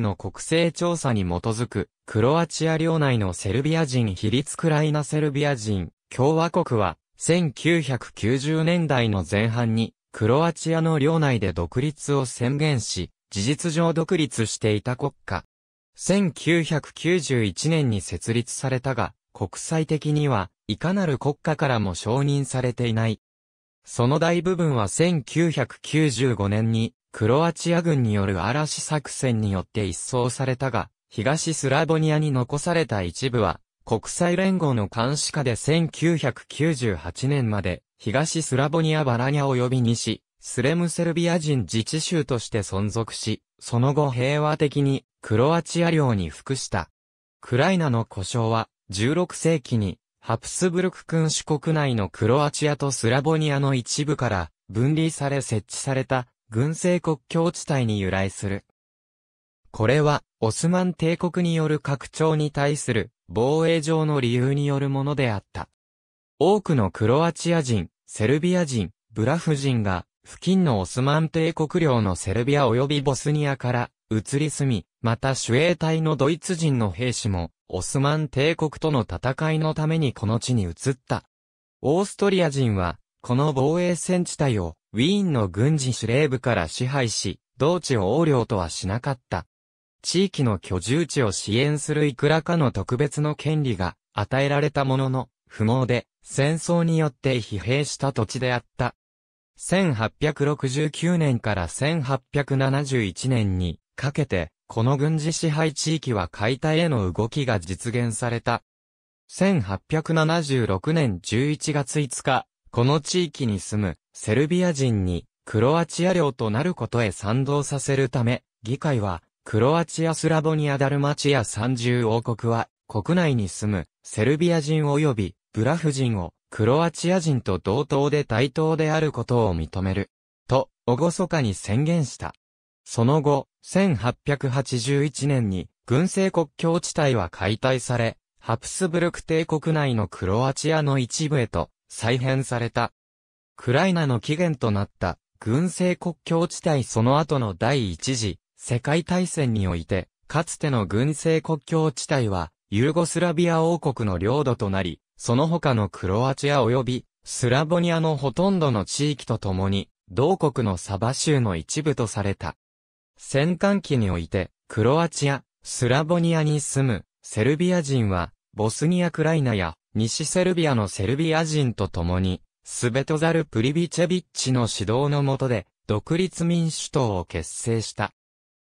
の国勢調査に基づく、クロアチア領内のセルビア人比率クライナセルビア人共和国は、1990年代の前半に、クロアチアの領内で独立を宣言し、事実上独立していた国家。1991年に設立されたが、国際的には、いかなる国家からも承認されていない。その大部分は1995年に、クロアチア軍による嵐作戦によって一掃されたが、東スラボニアに残された一部は、国際連合の監視下で1998年まで、東スラボニア・バラニャ及び西、スレムセルビア人自治州として存続し、その後平和的にクロアチア領に服した。クライナの故障は16世紀にハプスブルク君主国内のクロアチアとスラボニアの一部から分離され設置された軍政国境地帯に由来する。これは、オスマン帝国による拡張に対する防衛上の理由によるものであった。多くのクロアチア人、セルビア人、ブラフ人が、付近のオスマン帝国領のセルビア及びボスニアから移り住み、また守衛隊のドイツ人の兵士も、オスマン帝国との戦いのためにこの地に移った。オーストリア人は、この防衛戦地帯をウィーンの軍事司令部から支配し、同地を横領とはしなかった。地域の居住地を支援するいくらかの特別の権利が与えられたものの、不毛で戦争によって疲弊した土地であった。1869年から1871年にかけて、この軍事支配地域は解体への動きが実現された。1876年11月5日、この地域に住むセルビア人にクロアチア領となることへ賛同させるため、議会は、クロアチアスラボニア・ダルマチア30王国は、国内に住むセルビア人及びブラフ人をクロアチア人と同等で対等であることを認める。と、おごそかに宣言した。その後、1881年に軍政国境地帯は解体され、ハプスブルク帝国内のクロアチアの一部へと再編された。クライナの起源となった軍政国境地帯その後の第一次世界大戦において、かつての軍政国境地帯はユーゴスラビア王国の領土となり、その他のクロアチア及びスラボニアのほとんどの地域とともに、同国のサバ州の一部とされた。戦艦期において、クロアチア、スラボニアに住むセルビア人は、ボスニア・クライナや西セルビアのセルビア人と共に、スベトザル・プリビチェビッチの指導の下で、独立民主党を結成した。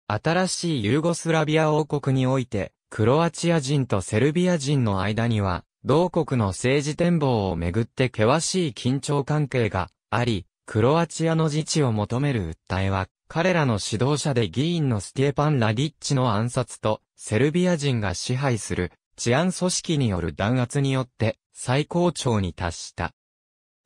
新しいユーゴスラビア王国において、クロアチア人とセルビア人の間には、同国の政治展望をめぐって険しい緊張関係があり、クロアチアの自治を求める訴えは、彼らの指導者で議員のスティエパン・ラディッチの暗殺と、セルビア人が支配する治安組織による弾圧によって最高潮に達した。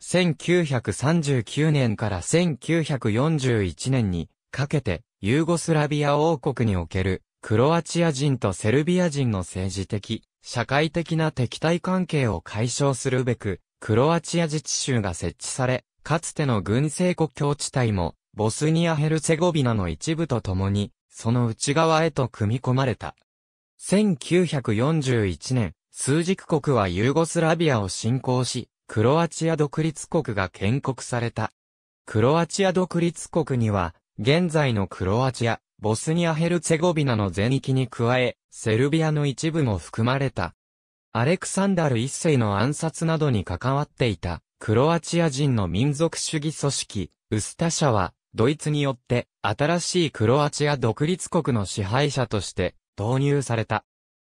1939年から1941年にかけてユーゴスラビア王国におけるクロアチア人とセルビア人の政治的、社会的な敵対関係を解消するべく、クロアチア自治州が設置され、かつての軍政国境地帯も、ボスニア・ヘルセゴビナの一部とともに、その内側へと組み込まれた。1941年、数軸国はユーゴスラビアを侵攻し、クロアチア独立国が建国された。クロアチア独立国には、現在のクロアチア、ボスニア・ヘルツェゴビナの全域に加え、セルビアの一部も含まれた。アレクサンダル一世の暗殺などに関わっていた、クロアチア人の民族主義組織、ウスタ社は、ドイツによって、新しいクロアチア独立国の支配者として、導入された。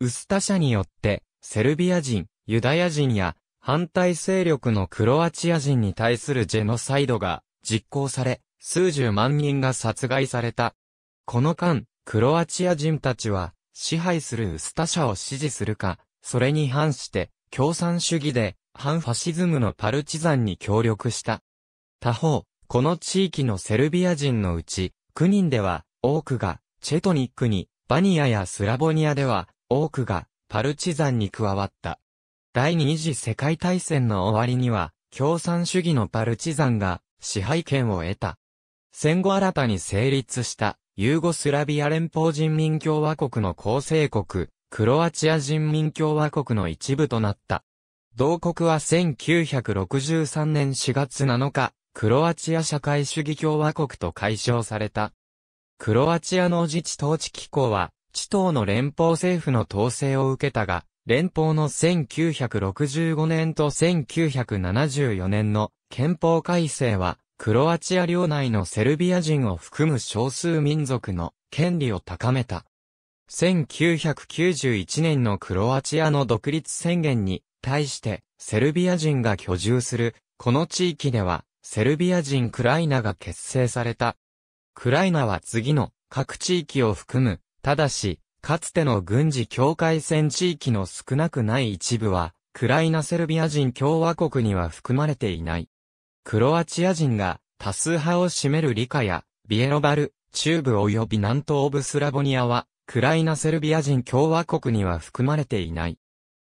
ウスタ社によって、セルビア人、ユダヤ人や反対勢力のクロアチア人に対するジェノサイドが実行され、数十万人が殺害された。この間、クロアチア人たちは、支配するウスタ社を支持するか、それに反して、共産主義で、反ファシズムのパルチザンに協力した。他方、この地域のセルビア人のうち、9人では、多くが、チェトニックに、バニアやスラボニアでは、多くが、パルチザンに加わった。第二次世界大戦の終わりには、共産主義のパルチザンが支配権を得た。戦後新たに成立したユーゴスラビア連邦人民共和国の構成国、クロアチア人民共和国の一部となった。同国は1963年4月7日、クロアチア社会主義共和国と解消された。クロアチアの自治統治機構は、地頭の連邦政府の統制を受けたが、連邦の1965年と1974年の憲法改正は、クロアチア領内のセルビア人を含む少数民族の権利を高めた。1991年のクロアチアの独立宣言に対してセルビア人が居住するこの地域ではセルビア人クライナが結成された。クライナは次の各地域を含む、ただしかつての軍事境界線地域の少なくない一部は、クライナセルビア人共和国には含まれていない。クロアチア人が多数派を占めるリカや、ビエロバル、中部及び南東部スラボニアは、クライナセルビア人共和国には含まれていない。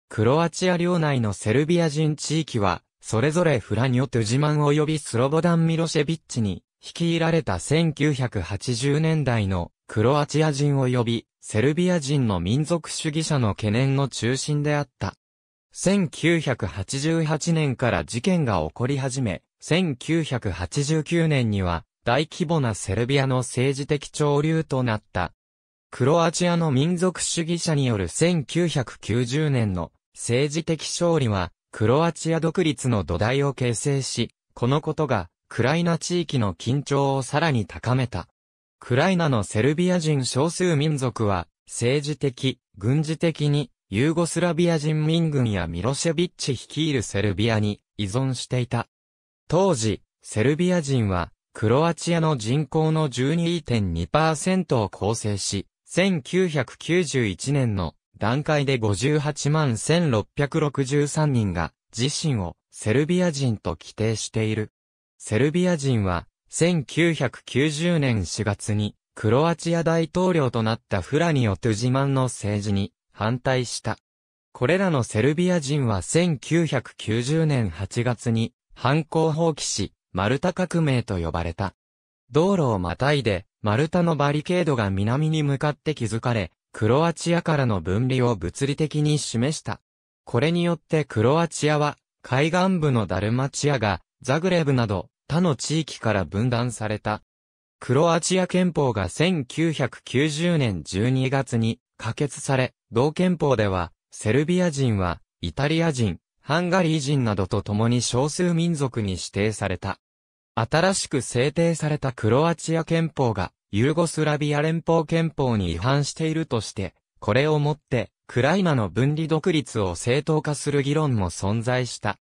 クロアチア領内のセルビア人地域は、それぞれフラニョ・トゥジマン及びスロボダン・ミロシェビッチに、率いられた1980年代のクロアチア人及びセルビア人の民族主義者の懸念の中心であった。1988年から事件が起こり始め、1989年には大規模なセルビアの政治的潮流となった。クロアチアの民族主義者による1990年の政治的勝利は、クロアチア独立の土台を形成し、このことが、クライナ地域の緊張をさらに高めた。クライナのセルビア人少数民族は、政治的、軍事的に、ユーゴスラビア人民軍やミロシェビッチ率いるセルビアに依存していた。当時、セルビア人は、クロアチアの人口の12.2%を構成し、1991年の段階で58万1663人が自身をセルビア人と規定している。セルビア人は1990年4月に、クロアチア大統領となったフラニオ・トゥジマンの政治に反対した。これらのセルビア人は1990年8月に反抗放棄し、マルタ革命と呼ばれた。道路をまたいで、マルタのバリケードが南に向かって築かれ、クロアチアからの分離を物理的に示した。これによってクロアチアは、海岸部のダルマチアが、ザグレブなど、他の地域から分断された。クロアチア憲法が1990年12月に可決され、同憲法では、セルビア人は、イタリア人、ハンガリー人などと共に少数民族に指定された。新しく制定されたクロアチア憲法が、ユーゴスラビア連邦憲法に違反しているとして、これをもって、クライマの分離独立を正当化する議論も存在した。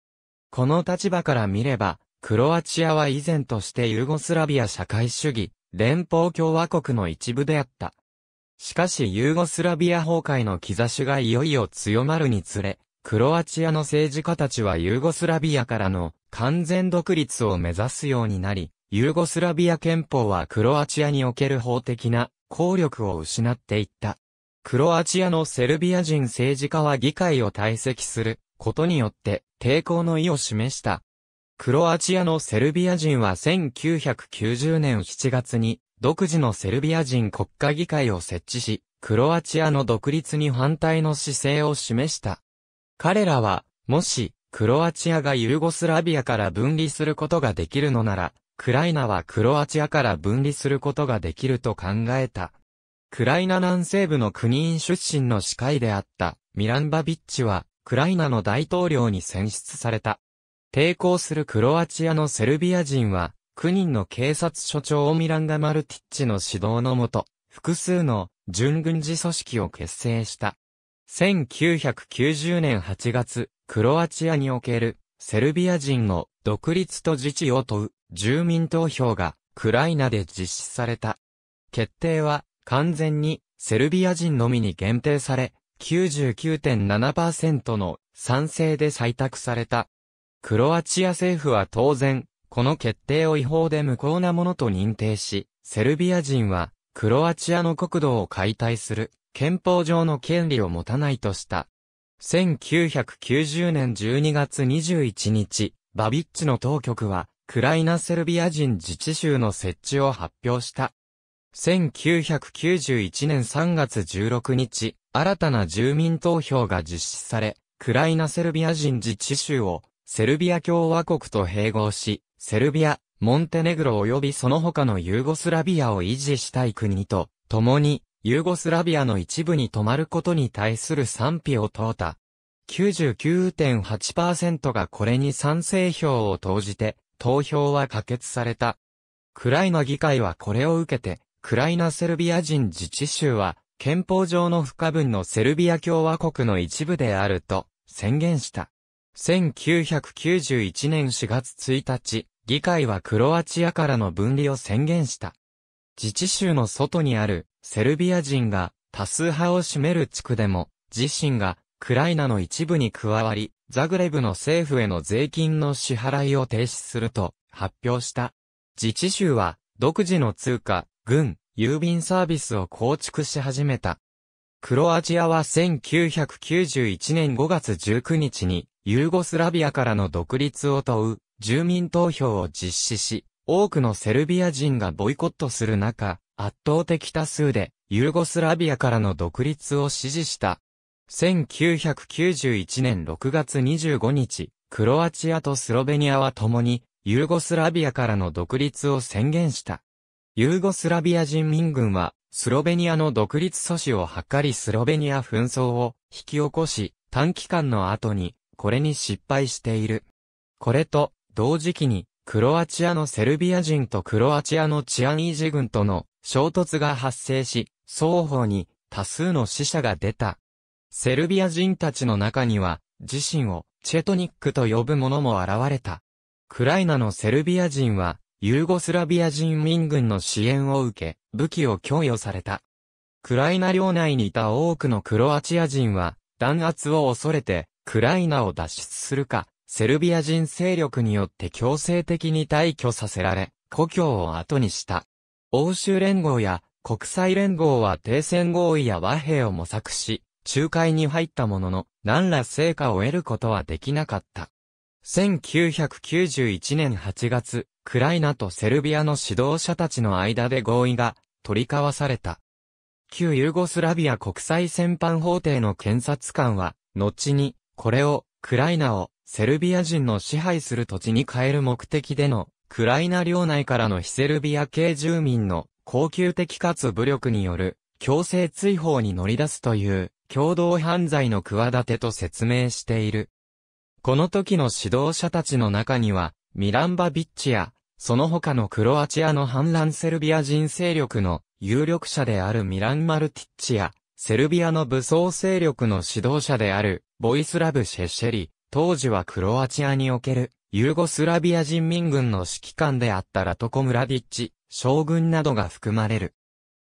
この立場から見れば、クロアチアは以前としてユーゴスラビア社会主義、連邦共和国の一部であった。しかしユーゴスラビア崩壊の兆しがいよいよ強まるにつれ、クロアチアの政治家たちはユーゴスラビアからの完全独立を目指すようになり、ユーゴスラビア憲法はクロアチアにおける法的な効力を失っていった。クロアチアのセルビア人政治家は議会を退席することによって抵抗の意を示したクロアチアのセルビア人は1990年7月に独自のセルビア人国家議会を設置し、クロアチアの独立に反対の姿勢を示した。彼らは、もし、クロアチアがユーゴスラビアから分離することができるのなら、クライナはクロアチアから分離することができると考えた。クライナ南西部の国員出身の司会であったミランバビッチは、クライナの大統領に選出された。抵抗するクロアチアのセルビア人は、9人の警察署長オミランダ・マルティッチの指導のもと、複数の準軍事組織を結成した。1990年8月、クロアチアにおけるセルビア人の独立と自治を問う住民投票がクライナで実施された。決定は完全にセルビア人のみに限定され、99.7%の賛成で採択された。クロアチア政府は当然、この決定を違法で無効なものと認定し、セルビア人は、クロアチアの国土を解体する、憲法上の権利を持たないとした。1990年12月21日、バビッチの当局は、クライナセルビア人自治州の設置を発表した。1991年3月16日、新たな住民投票が実施され、クライナセルビア人自治州をセルビア共和国と併合し、セルビア、モンテネグロ及びその他のユーゴスラビアを維持したい国と、共に、ユーゴスラビアの一部に止まることに対する賛否を問うた。99.8%がこれに賛成票を投じて、投票は可決された。クライナ議会はこれを受けて、クライナセルビア人自治州は、憲法上の不可分のセルビア共和国の一部であると宣言した。1991年4月1日、議会はクロアチアからの分離を宣言した。自治州の外にあるセルビア人が多数派を占める地区でも、自身がクライナの一部に加わり、ザグレブの政府への税金の支払いを停止すると発表した。自治州は独自の通貨、軍、郵便サービスを構築し始めた。クロアチアは1991年5月19日にユーゴスラビアからの独立を問う住民投票を実施し、多くのセルビア人がボイコットする中、圧倒的多数でユーゴスラビアからの独立を支持した。1991年6月25日、クロアチアとスロベニアは共にユーゴスラビアからの独立を宣言した。ユーゴスラビア人民軍は、スロベニアの独立阻止を図りスロベニア紛争を引き起こし、短期間の後にこれに失敗している。これと、同時期に、クロアチアのセルビア人とクロアチアの治安維持軍との衝突が発生し、双方に多数の死者が出た。セルビア人たちの中には、自身をチェトニックと呼ぶ者も現れた。クライナのセルビア人は、ユーゴスラビア人民軍の支援を受け、武器を供与された。クライナ領内にいた多くのクロアチア人は、弾圧を恐れて、クライナを脱出するか、セルビア人勢力によって強制的に退去させられ、故郷を後にした。欧州連合や国際連合は停戦合意や和平を模索し、仲介に入ったものの、何ら成果を得ることはできなかった。1991年8月、クライナとセルビアの指導者たちの間で合意が取り交わされた。旧ユーゴスラビア国際戦犯法廷の検察官は、後にこれを、クライナを、セルビア人の支配する土地に変える目的での、クライナ領内からの非セルビア系住民の、恒久的かつ武力による、強制追放に乗り出すという、共同犯罪の企てと説明している。この時の指導者たちの中には、ミランバビッチや、その他のクロアチアの反乱セルビア人勢力の有力者であるミラン・マルティッチや、セルビアの武装勢力の指導者であるボイスラブ・シェシェリ、当時はクロアチアにおける、ユーゴスラビア人民軍の指揮官であったラトコ・ムラディッチ、将軍などが含まれる。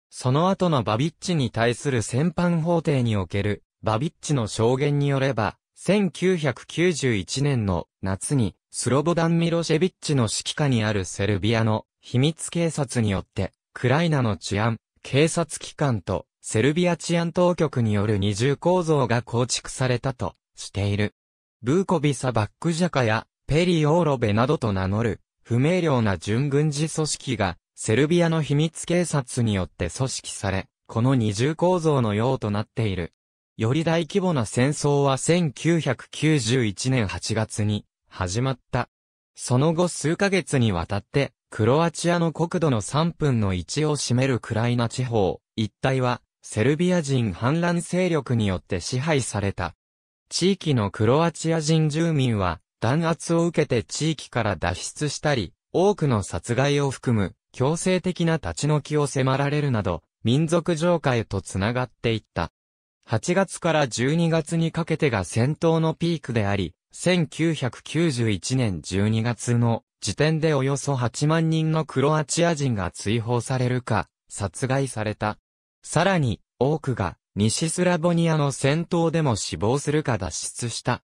その後のバビッチに対する戦犯法廷における、バビッチの証言によれば、1991年の夏に、スロボダン・ミロシェビッチの指揮下にあるセルビアの秘密警察によって、クライナの治安、警察機関とセルビア治安当局による二重構造が構築されたとしている。ブーコビサ・バックジャカやペリオーロベなどと名乗る不明瞭な準軍事組織がセルビアの秘密警察によって組織され、この二重構造のようとなっている。より大規模な戦争は1991年8月に始まった。その後数ヶ月にわたって、クロアチアの国土の3分の1を占めるクライナ地方、一帯は、セルビア人反乱勢力によって支配された。地域のクロアチア人住民は弾圧を受けて地域から脱出したり、多くの殺害を含む強制的な立ち退きを迫られるなど、民族浄化へと繋がっていった。8月から12月にかけてが戦闘のピークであり、1991年12月の時点でおよそ8万人のクロアチア人が追放されるか、殺害された。さらに、多くが、西スラボニアの戦闘でも死亡するか脱出した。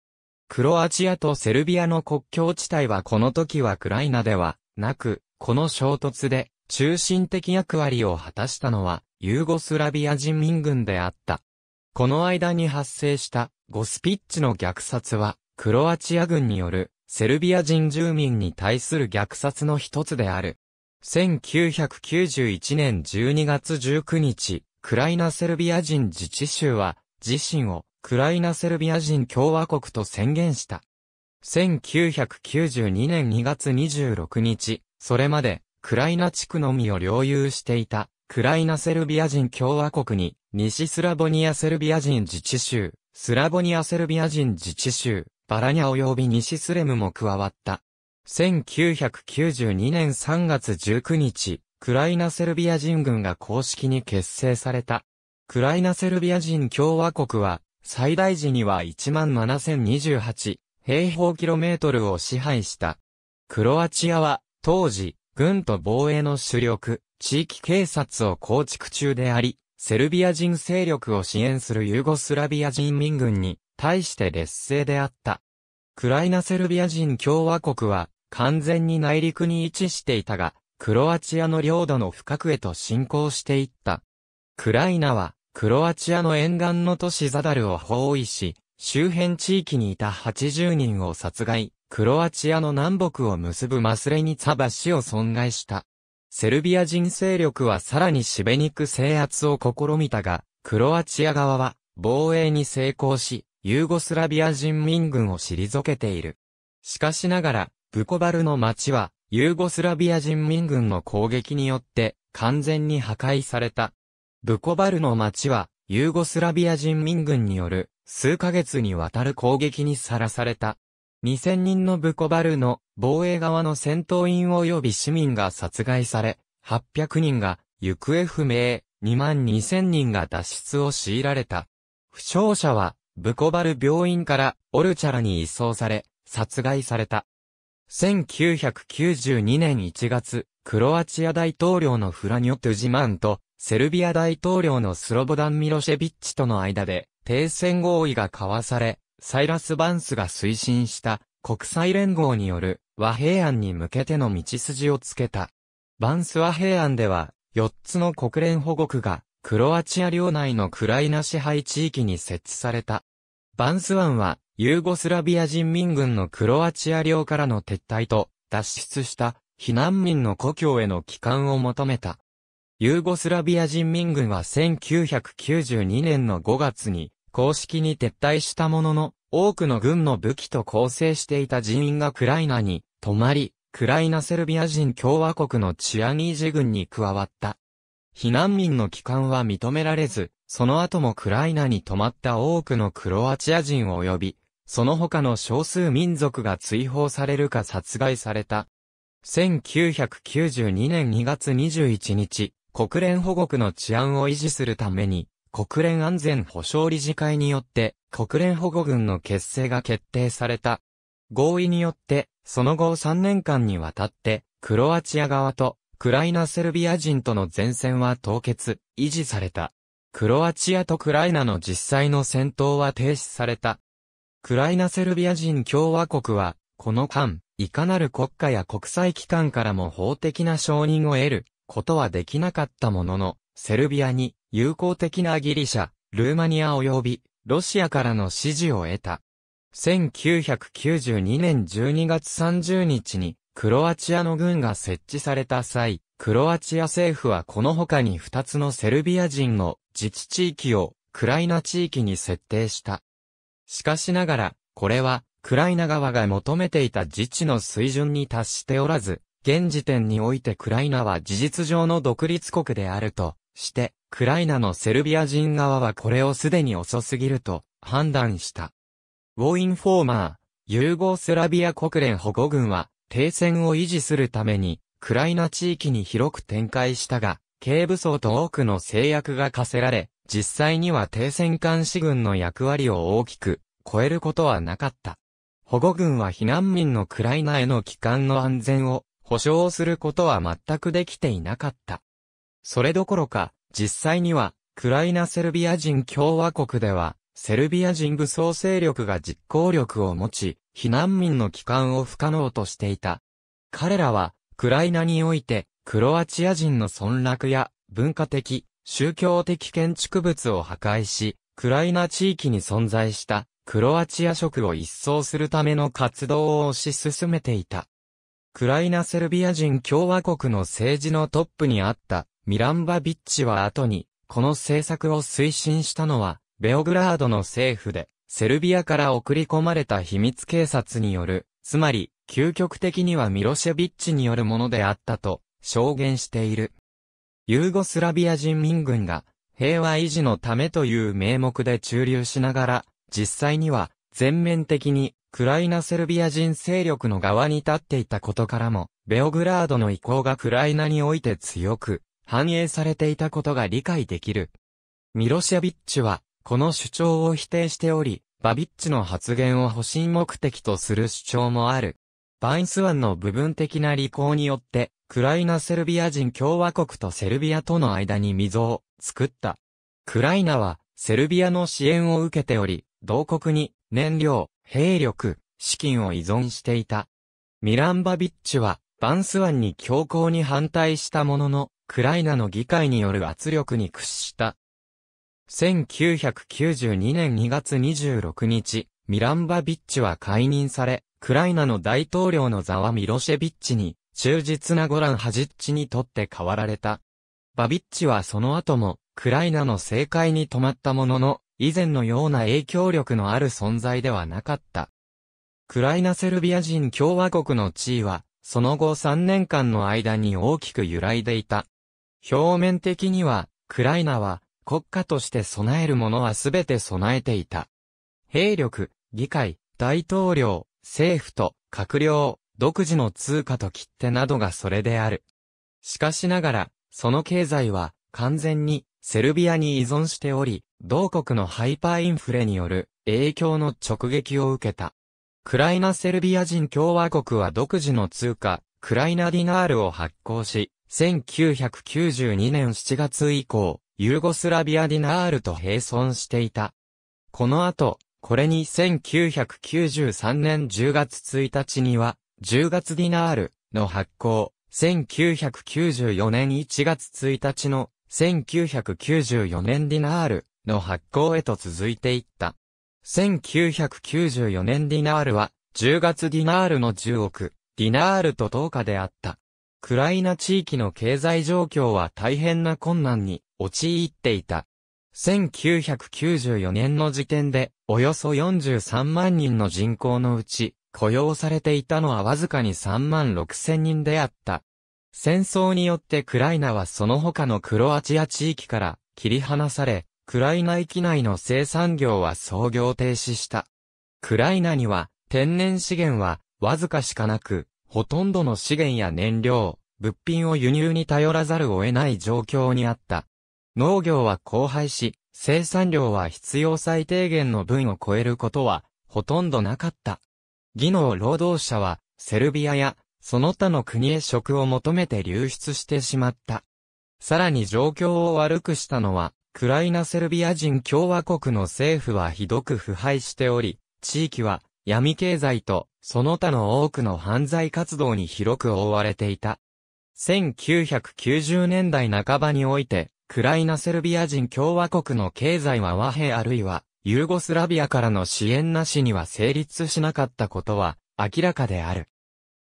クロアチアとセルビアの国境地帯はこの時はクライナではなく、この衝突で中心的役割を果たしたのはユーゴスラビア人民軍であった。この間に発生したゴスピッチの虐殺はクロアチア軍によるセルビア人住民に対する虐殺の一つである。1991年12月19日、クライナセルビア人自治州は、自身をクライナセルビア人共和国と宣言した。1992年2月26日、それまで、クライナ地区のみを領有していた、クライナセルビア人共和国に、西スラボニアセルビア人自治州、スラボニアセルビア人自治州、バラニャ及び西スレムも加わった。1992年3月19日、クライナセルビア人軍が公式に結成された。クライナセルビア人共和国は、最大時には17,028平方キロメートルを支配した。クロアチアは、当時、軍と防衛の主力、地域警察を構築中であり、セルビア人勢力を支援するユーゴスラビア人民軍に対して劣勢であった。クライナセルビア人共和国は完全に内陸に位置していたが、クロアチアの領土の深くへと侵攻していった。クライナは、クロアチアの沿岸の都市ザダルを包囲し、周辺地域にいた80人を殺害、クロアチアの南北を結ぶマスレニツァ橋を損害した。セルビア人勢力はさらにシベニク制圧を試みたが、クロアチア側は防衛に成功し、ユーゴスラビア人民軍を退けている。しかしながら、ブコバルの町はユーゴスラビア人民軍の攻撃によって完全に破壊された。ブコバルの町はユーゴスラビア人民軍による数ヶ月にわたる攻撃にさらされた。2000人のブコバルの防衛側の戦闘員及び市民が殺害され、800人が行方不明、2万2000人が脱出を強いられた。負傷者はブコバル病院からオルチャラに移送され、殺害された。1992年1月、クロアチア大統領のフラニョ・トゥジマンと、セルビア大統領のスロボダン・ミロシェビッチとの間で、停戦合意が交わされ、サイラス・バンスが推進した国際連合による和平案に向けての道筋をつけた。バンス和平案では、4つの国連保護区が、クロアチア領内のクライナ支配地域に設置された。バンス湾は、ユーゴスラビア人民軍のクロアチア領からの撤退と、脱出した避難民の故郷への帰還を求めた。ユーゴスラビア人民軍は1992年の5月に公式に撤退したものの、多くの軍の武器と構成していた人員がクライナに泊まり、クライナセルビア人共和国のチアニージ軍に加わった。避難民の帰還は認められず、その後もクライナに泊まった多くのクロアチア人及び、その他の少数民族が追放されるか殺害された。1992年2月21日、国連保護区の治安を維持するために、国連安全保障理事会によって国連保護軍の結成が決定された。合意によって、その後3年間にわたって、クロアチア側とクライナセルビア人との前線は凍結、維持された。クロアチアとクライナの実際の戦闘は停止された。クライナセルビア人共和国は、この間、いかなる国家や国際機関からも法的な承認を得ることはできなかったものの、セルビアに友好的なギリシャ、ルーマニア及びロシアからの支持を得た。1992年12月30日にクロアチアの軍が設置された際、クロアチア政府はこの他に2つのセルビア人の自治地域をクライナ地域に設定した。しかしながら、これは、クライナ側が求めていた自治の水準に達しておらず、現時点においてクライナは事実上の独立国であるとして、クライナのセルビア人側はこれをすでに遅すぎると判断した。ウォインフォーマー、ユーゴスラビア国連保護軍は、停戦を維持するために、クライナ地域に広く展開したが、軽武装と多くの制約が課せられ、実際には停戦監視軍の役割を大きく超えることはなかった。保護軍は避難民のクライナへの帰還の安全を保障することは全くできていなかった。それどころか、実際には、クライナセルビア人共和国では、セルビア人武装勢力が実行力を持ち、避難民の帰還を不可能としていた。彼らは、クライナにおいて、クロアチア人の村落や、文化的、宗教的建築物を破壊し、クライナ地域に存在したクロアチア色を一掃するための活動を推し進めていた。クライナセルビア人共和国の政治のトップにあったミランバビッチは後に、この政策を推進したのは、ベオグラードの政府で、セルビアから送り込まれた秘密警察による、つまり、究極的にはミロシェビッチによるものであったと、証言している。ユーゴスラビア人民軍が平和維持のためという名目で駐留しながら、実際には全面的にクライナセルビア人勢力の側に立っていたことからも、ベオグラードの意向がクライナにおいて強く反映されていたことが理解できる。ミロシェビッチは、この主張を否定しており、バビッチの発言を保身目的とする主張もある。バインスワンの部分的な履行によって、クライナセルビア人共和国とセルビアとの間に溝を作った。クライナは、セルビアの支援を受けており、同国に燃料、兵力、資金を依存していた。ミランバビッチは、バンスワンに強硬に反対したものの、クライナの議会による圧力に屈した。1992年2月26日、ミランバビッチは解任され、クライナの大統領のザワ・ミロシェビッチに、忠実なゴラン・ハジッチにとって変わられた。バビッチはその後も、クライナの政界に止まったものの、以前のような影響力のある存在ではなかった。クライナセルビア人共和国の地位は、その後3年間の間に大きく揺らいでいた。表面的には、クライナは、国家として備えるものはすべて備えていた。兵力、議会、大統領、政府と閣僚、独自の通貨と切手などがそれである。しかしながら、その経済は完全にセルビアに依存しており、同国のハイパーインフレによる影響の直撃を受けた。クライナセルビア人共和国は独自の通貨、クライナディナールを発行し、1992年7月以降、ユーゴスラビアディナールと並存していた。この後、これに1993年10月1日には、10月ディナールの発行、1994年1月1日の1994年ディナールの発行へと続いていった。1994年ディナールは、10月ディナールの10億、ディナールと10日であった。クライナ地域の経済状況は大変な困難に陥っていた。1994年の時点でおよそ43万人の人口のうち、雇用されていたのはわずかに3万6千人であった。戦争によってクライナはその他のクロアチア地域から切り離され、クライナ域内の生産業は操業停止した。クライナには天然資源はわずかしかなく、ほとんどの資源や燃料、物品を輸入に頼らざるを得ない状況にあった。農業は荒廃し、生産量は必要最低限の分を超えることは、ほとんどなかった。技能労働者は、セルビアや、その他の国へ職を求めて流出してしまった。さらに状況を悪くしたのは、クライナセルビア人共和国の政府はひどく腐敗しており、地域は闇経済とその他の多くの犯罪活動に広く覆われていた。1990年代半ばにおいて、クライナセルビア人共和国の経済は和平あるいは、ユーゴスラビアからの支援なしには成立しなかったことは明らかである。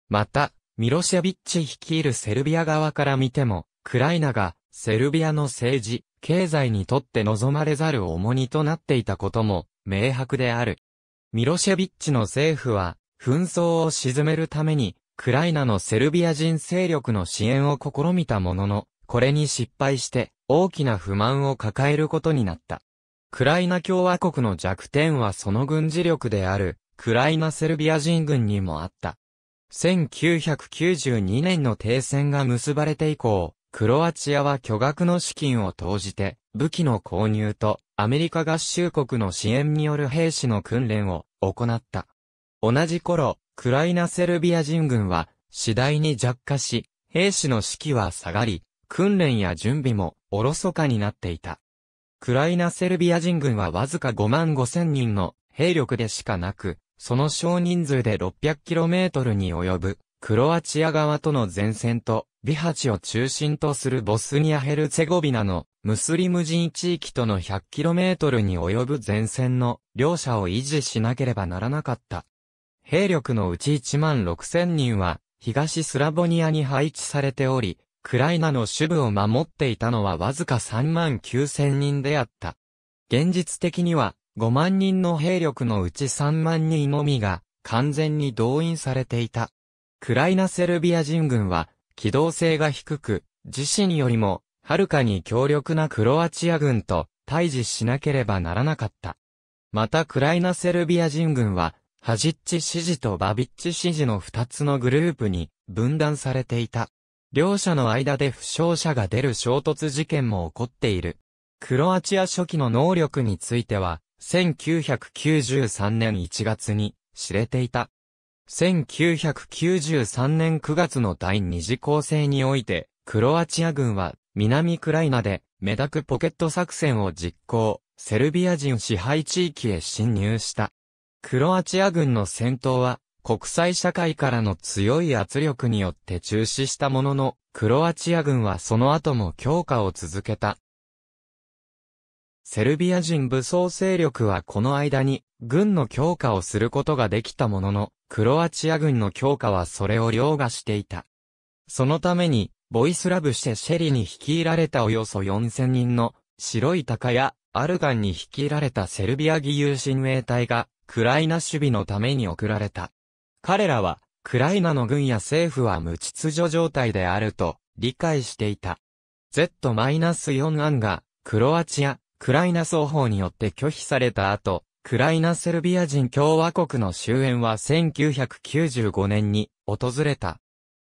また、ミロシェビッチ率いるセルビア側から見ても、クライナがセルビアの政治、経済にとって望まれざる重荷となっていたことも明白である。ミロシェビッチの政府は、紛争を鎮めるために、クライナのセルビア人勢力の支援を試みたものの、これに失敗して、大きな不満を抱えることになった。クライナ共和国の弱点はその軍事力である、クライナセルビア人軍にもあった。1992年の停戦が結ばれて以降、クロアチアは巨額の資金を投じて、武器の購入とアメリカ合衆国の支援による兵士の訓練を行った。同じ頃、クライナセルビア人軍は次第に弱化し、兵士の士気は下がり、訓練や準備もおろそかになっていた。クライナセルビア人軍はわずか5万5千人の兵力でしかなく、その少人数で 600km に及ぶ、クロアチア側との前線と、ビハチを中心とするボスニア・ヘルツェゴビナのムスリム人地域との 100km に及ぶ前線の両者を維持しなければならなかった。兵力のうち1万6千人は東スラボニアに配置されており、クライナの主部を守っていたのはわずか3万9千人であった。現実的には5万人の兵力のうち3万人のみが完全に動員されていた。クライナセルビア人軍は機動性が低く、自身よりもはるかに強力なクロアチア軍と対峙しなければならなかった。またクライナセルビア人軍は、ハジッチ支持とバビッチ支持の2つのグループに分断されていた。両者の間で負傷者が出る衝突事件も起こっている。クロアチア初期の能力については、1993年1月に知れていた。1993年9月の第二次攻勢において、クロアチア軍は南クライナでメダクポケット作戦を実行、セルビア人支配地域へ侵入した。クロアチア軍の戦闘は国際社会からの強い圧力によって中止したものの、クロアチア軍はその後も強化を続けた。セルビア人武装勢力はこの間に軍の強化をすることができたものの、クロアチア軍の強化はそれを凌駕していた。そのために、ボイスラブシェシェリに率いられたおよそ4000人の白い鷹やアルガンに率いられたセルビア義勇親衛隊がクライナ守備のために送られた。彼らは、クライナの軍や政府は無秩序状態であると理解していた。Z-4 案が、クロアチア、クライナ双方によって拒否された後、クライナセルビア人共和国の終焉は1995年に訪れた。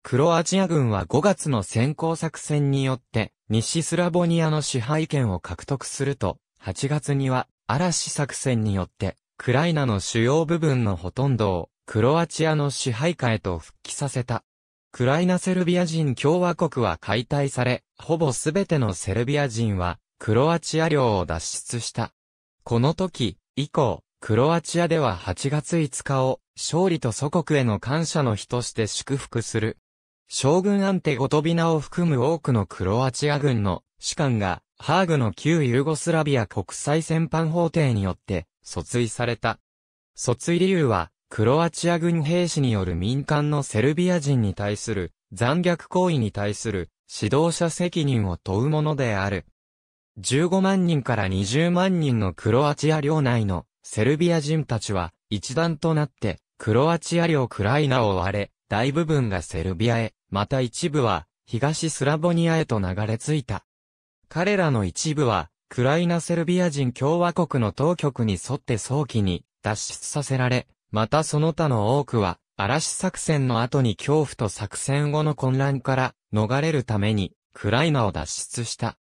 クロアチア軍は5月の先行作戦によって西スラボニアの支配権を獲得すると、8月には嵐作戦によってクライナの主要部分のほとんどをクロアチアの支配下へと復帰させた。クライナセルビア人共和国は解体され、ほぼすべてのセルビア人は、クロアチア領を脱出した。この時、以降、クロアチアでは8月5日を、勝利と祖国への感謝の日として祝福する。将軍アンテゴトビナを含む多くのクロアチア軍の士官が、ハーグの旧ユーゴスラビア国際戦犯法廷によって、訴追された。訴追理由は、クロアチア軍兵士による民間のセルビア人に対する残虐行為に対する指導者責任を問うものである。15万人から20万人のクロアチア領内のセルビア人たちは一団となってクロアチア領クライナを追われ、大部分がセルビアへ、また一部は東スラボニアへと流れ着いた。彼らの一部はクライナセルビア人共和国の当局に沿って早期に脱出させられ、またその他の多くは、嵐作戦の後に恐怖と作戦後の混乱から逃れるために、クライナを脱出した。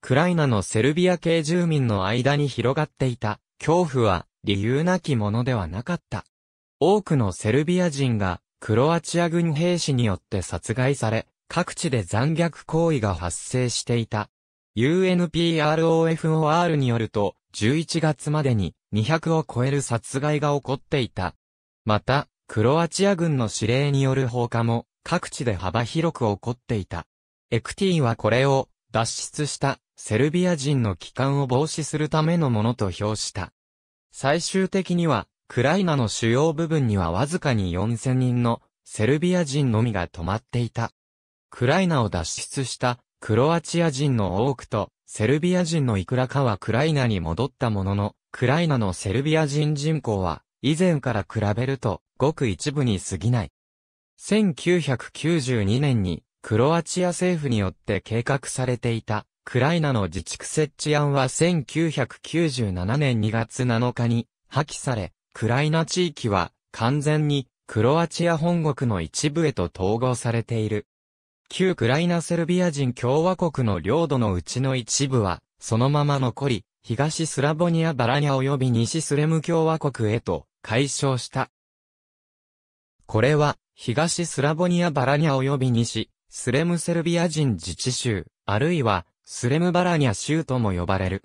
クライナのセルビア系住民の間に広がっていた恐怖は理由なきものではなかった。多くのセルビア人がクロアチア軍兵士によって殺害され、各地で残虐行為が発生していた。UNPROFOR によると、11月までに200を超える殺害が起こっていた。また、クロアチア軍の指令による放火も各地で幅広く起こっていた。エクティーはこれを脱出したセルビア人の帰還を防止するためのものと評した。最終的には、クライナの主要部分にはわずかに4000人のセルビア人のみが止まっていた。クライナを脱出したクロアチア人の多くと、セルビア人のいくらかはクライナに戻ったものの、クライナのセルビア人人口は、以前から比べると、ごく一部に過ぎない。1992年に、クロアチア政府によって計画されていた、クライナの自治区設置案は1997年2月7日に破棄され、クライナ地域は完全にクロアチア本国の一部へと統合されている。旧クライナセルビア人共和国の領土のうちの一部は、そのまま残り、東スラボニア・バラニャ及び西スレム共和国へと解消した。これは、東スラボニア・バラニャ及び西、スレムセルビア人自治州、あるいは、スレムバラニャ州とも呼ばれる。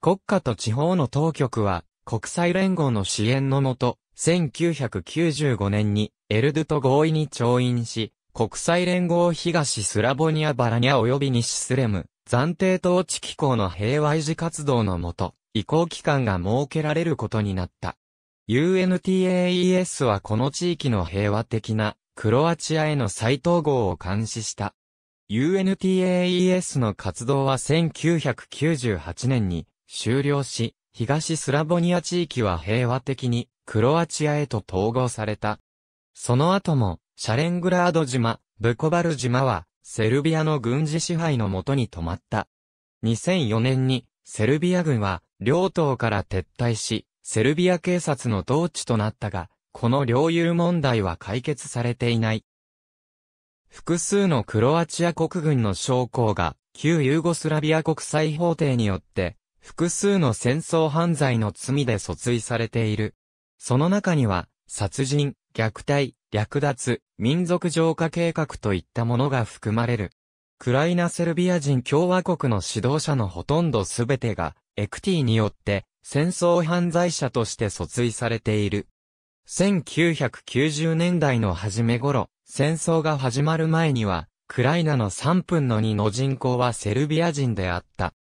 国家と地方の当局は、国際連合の支援のもと、1995年に、エルドゥと合意に調印し、国際連合東スラボニア・バラニア及び西スレム、暫定統治機構の平和維持活動のもと、移行期間が設けられることになった。UNTAES はこの地域の平和的なクロアチアへの再統合を監視した。UNTAES の活動は1998年に終了し、東スラボニア地域は平和的にクロアチアへと統合された。その後もシャレングラード島、ブコバル島は、セルビアの軍事支配のもとに止まった。2004年に、セルビア軍は、両党から撤退し、セルビア警察の統治となったが、この領有問題は解決されていない。複数のクロアチア国軍の将校が、旧ユーゴスラビア国際法廷によって、複数の戦争犯罪の罪で訴追されている。その中には、殺人、虐待、略奪、民族浄化計画といったものが含まれる。クライナセルビア人共和国の指導者のほとんどすべてが、エクティによって戦争犯罪者として訴追されている。1990年代の初め頃、戦争が始まる前には、クライナの3分の2の人口はセルビア人であった。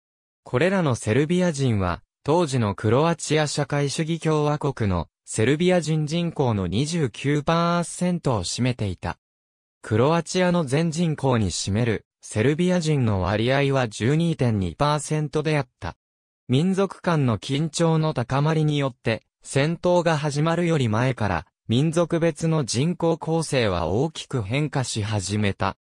これらのセルビア人は、当時のクロアチア社会主義共和国のセルビア人人口の29%を占めていた。クロアチアの全人口に占めるセルビア人の割合は12.2%であった。民族間の緊張の高まりによって、戦闘が始まるより前から、民族別の人口構成は大きく変化し始めた。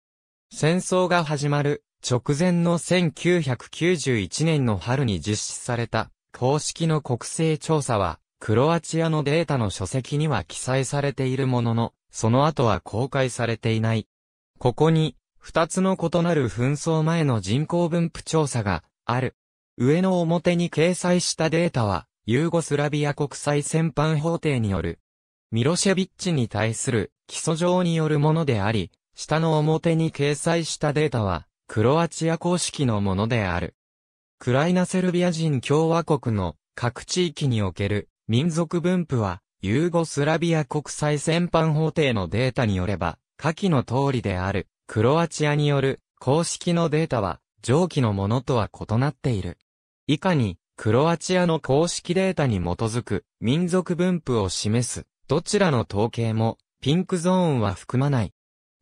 戦争が始まる直前の1991年の春に実施された公式の国勢調査は、クロアチアのデータの書籍には記載されているものの、その後は公開されていない。ここに、二つの異なる紛争前の人口分布調査がある。上の表に掲載したデータは、ユーゴスラビア国際戦犯法廷による、ミロシェビッチに対する起訴状によるものであり、下の表に掲載したデータは、クロアチア公式のものである。クライナセルビア人共和国の各地域における民族分布は、ユーゴスラビア国際戦犯法廷のデータによれば、下記の通りである、クロアチアによる公式のデータは、上記のものとは異なっている。以下に、クロアチアの公式データに基づく民族分布を示す、どちらの統計も、ピンクゾーンは含まない。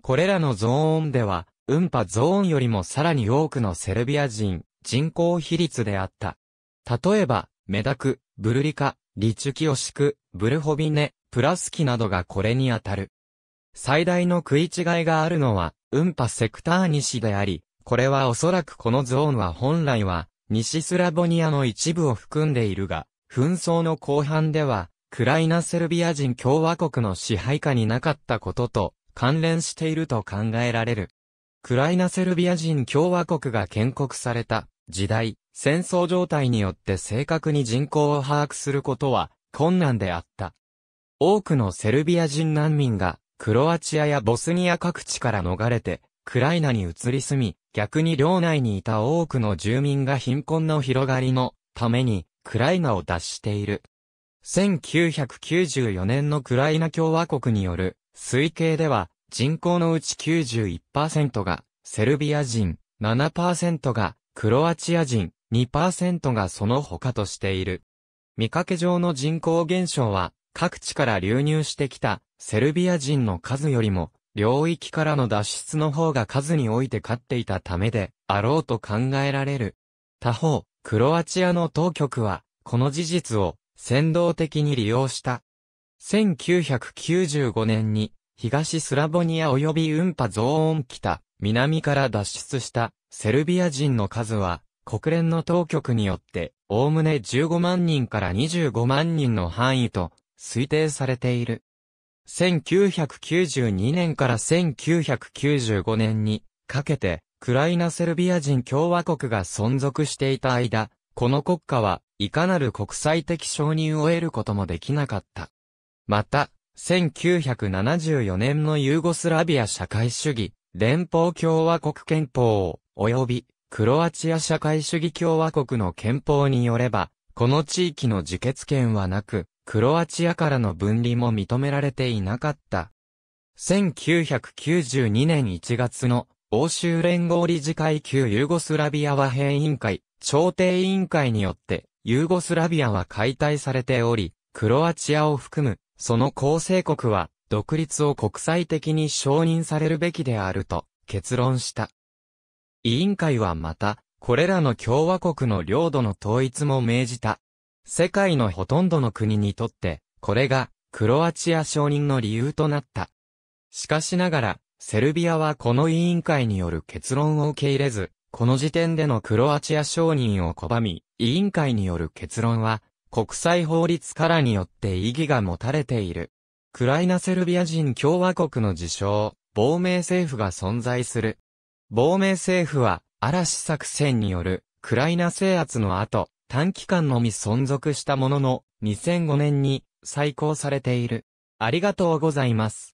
これらのゾーンでは、運波ゾーンよりもさらに多くのセルビア人、人口比率であった。例えば、メダク、ブルリカ、リチュキオシク、ブルホビネ、プラスキなどがこれにあたる。最大の食い違いがあるのは、ウンパセクター西であり、これはおそらくこのゾーンは本来は、西スラボニアの一部を含んでいるが、紛争の後半では、クライナセルビア人共和国の支配下になかったことと関連していると考えられる。クライナセルビア人共和国が建国された時代、戦争状態によって正確に人口を把握することは困難であった。多くのセルビア人難民がクロアチアやボスニア各地から逃れて、クライナに移り住み、逆に領内にいた多くの住民が貧困の広がりのために、クライナを脱している。1994年のクライナ共和国による推計では、人口のうち91%がセルビア人、7%がクロアチア人、2%がその他としている。見かけ上の人口減少は、各地から流入してきたセルビア人の数よりも、領域からの脱出の方が数において勝っていたためであろうと考えられる。他方、クロアチアの当局は、この事実を先導的に利用した。1995年に、東スラボニア及びウンパゾーン北、南から脱出したセルビア人の数は、国連の当局によって、おおむね15万人から25万人の範囲と推定されている。1992年から1995年にかけて、クライナセルビア人共和国が存続していた間、この国家はいかなる国際的承認を得ることもできなかった。また、1974年のユーゴスラビア社会主義、連邦共和国憲法及びクロアチア社会主義共和国の憲法によれば、この地域の自決権はなく、クロアチアからの分離も認められていなかった。1992年1月の欧州連合理事会級ユーゴスラビア和平委員会、調停委員会によって、ユーゴスラビアは解体されており、クロアチアを含む、その構成国は、独立を国際的に承認されるべきであると結論した。委員会はまた、これらの共和国の領土の統一も命じた。世界のほとんどの国にとって、これがクロアチア承認の理由となった。しかしながら、セルビアはこの委員会による結論を受け入れず、この時点でのクロアチア承認を拒み、委員会による結論は、国際法律からによって意義が持たれている。クライナセルビア人共和国の自称、亡命政府が存在する。亡命政府は、嵐作戦による、クライナ制圧の後、短期間のみ存続したものの、2005年に、再考されている。ありがとうございます。